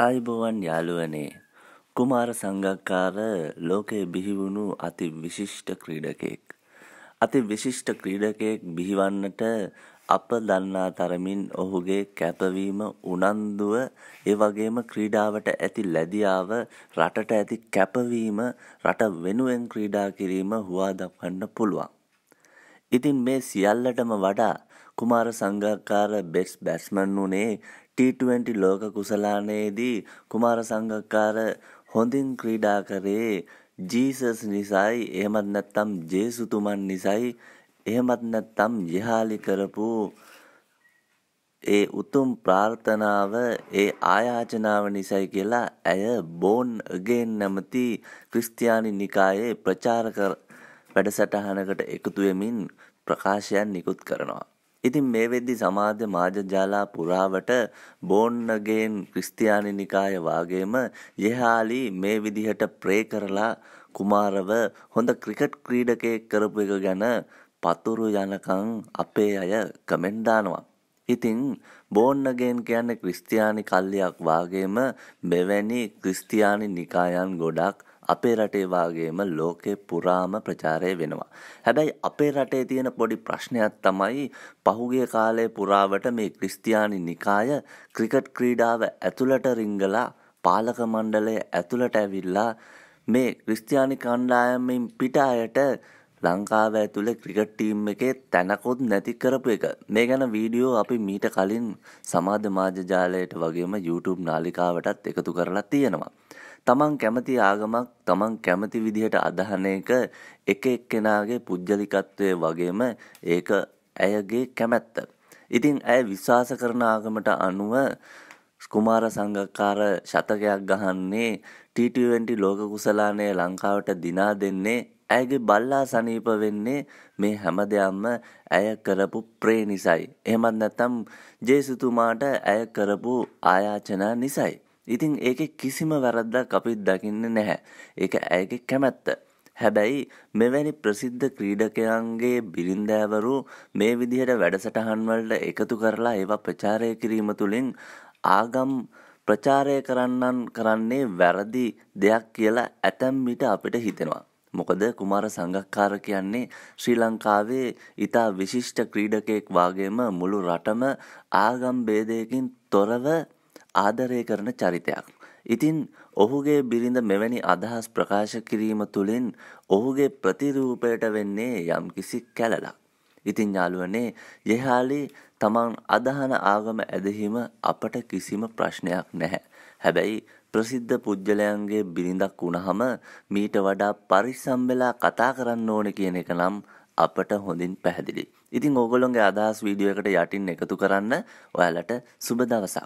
ආයුබෝවන් යාළුවනේ කුමාර සංගක්කාර ලෝකයේ බිහිවුණු අති විශිෂ්ට ක්‍රීඩකයෙක්. අති විශිෂ්ට ක්‍රීඩකයෙක් බිහිවන්නට අප දන්නා තරමින් ඔහුගේ කැපවීම උනන්දුව ඒ වගේම ක්‍රීඩාවට ඇති ලැදියාව රටට ඇති කැපවීම රට වෙනුවෙන් ක්‍රීඩා කිරීම හුවා දක්වන්න පුළුවන්. ඉතින් මේ සියල්ලටම වඩා කුමාර සංගක්කාර බෙස් බැස්මන් වුනේ ටී20 ලෝක කුසලානයේදී කුමාර සංගක්කාර හොඳින් ක්‍රීඩා කරේ ජීසස් නිසයි එහෙමත් නැත්තම් ජේසුතුමන් නිසයි එහෙමත් නැත්තම් ජෙහාලි කරපු ඒ උතුම් ප්‍රාර්ථනාව ඒ ආයාචනාව නිසයි කියලා ඇය බෝන් අගේන් නැමති ක්‍රිස්තියානි නිකායේ ප්‍රචාරක වැඩසටහනකට එකතුවෙමින් ප්‍රකාශයන් නිකුත් කරනවා. ඉතින් මේ වෙද්දි සමාජ මාජජාලා පුරාවට බෝන්නගෙන් ක්‍රිස්තියානි නිකාය වාගේම යෙහාලි මේ විදිහට ප්‍රේ කරලා කුමාරව හොඳ ක්‍රිකට් ක්‍රීඩකයෙක් කරපු එක ගැන පතුරු යනකං අපේ අය කමෙන්ට් දානවා. ඉතින් බෝන්නගෙන් කියන්නේ ක්‍රිස්තියානි කල්ලියක් වාගේම මෙවැනි ක්‍රිස්තියානි නිකායන් ගොඩක් අපේ රටේ වාගේම ලෝකේ පුරාම ප්‍රචාරය වෙනවා. හැබැයි අපේ රටේ තියෙන පොඩි ප්‍රශ්නයක් තමයි පහුගිය කාලේ පුරාවට මේ ක්‍රිස්තියානි නිකාය ක්‍රිකට් ක්‍රීඩාව ඇතුළට රිංගලා පාලක මණ්ඩලය ඇතුළට ඇවිල්ලා මේ ක්‍රිස්තියානි කණ්ඩායමින් පිට අයට ලංකාව ඇතුළේ ක්‍රිකට් ටීම් එකේ තැනකොත් නැති කරපු එක. මේ ගැන වීඩියෝ අපි මීට කලින් සමාජ මාධ්‍ය ජාලයට වගේම YouTube නාලිකාවටත් එකතු කරලා තියෙනවා. තමන් කැමති ආගමක් තමන් කැමති විදිහට අදහන එක එක එක්කෙනාගේ පුද්ගලිකත්වය වගේම ඒක ඇයගේ කැමැත්ත. ඉතින් ඇය විශ්වාස කරන ආගමට අනුව ස්කුමාර සංගකාර ශතකයක් ගහන්නේ ටීටවෙන්ටි ලෝක කුසලානය ලංකාවට දිනා දෙන්නේ ඇයගේ බල්ලා සනීප වෙන්නේ මේ හැම දෙයක්ම ඇය කරපු ප්‍රේ නිසයි. එහෙමත් නැත්තම් ජේසුතුමාට ඇය කරපු ආයාචනා නිසයි. ඉතින් ඒක කිසිම වැරද්දක් අපිත් දකින්න නැහැ. ඒක ඇයගේ කැමැත්ත. හැබැයි මෙවැනි ප්‍රසිද්ධ ක්‍රීඩකයන්ගේ බිරින්දෑවරු මේ විදිහට වැඩසටහන්වලට එකතු කරලා ඒවා ප්‍රචාරය කිරීම තුළින් ආගම් ප්‍රචාරය කරන්නන් කරන්නේ වැරදි දෙයක් කියලා ඇතැම් විට අපිට හිතෙනවා. මොකද කුමාර සංගක්කාර කියන්නේ ශ්‍රී ලංකාවේ ඉතා විශිෂ්ට ක්‍රීඩකයෙක් වාගේම මුළු රටම ආගම් බේදයකින් තොරව ආදරය කරන චරිතයක්. ඉතින් ඔහුගේ බිරිඳ මෙවැනි අදහස් ප්‍රකාශ කිරීම තුළින් ඔහුගේ ප්‍රතිරූපයට වෙන්නේ යම්කිසි කැලලක්. ඉතින් යාළුවනේ යෙහාලි තමන් අදහන ආගම ඇදහිම අපට කිසිම ප්‍රශ්නයක් නැහැ. හැබැයි ප්‍රසිද්ධ පුද්ගලයන්ගේ බිරිඳක් වුණහම මීට වඩා පරිස්සම් වෙලා කතා කරන්න ඕන කියන එක නම් අපට හොඳින් පැහැදිලි. ඉතින් ඕගොල්ලොන්ගේ අදහස් වීඩියෝ එකට යටින් එකතු කරන්න ඔයාලට සුබ දවසක්.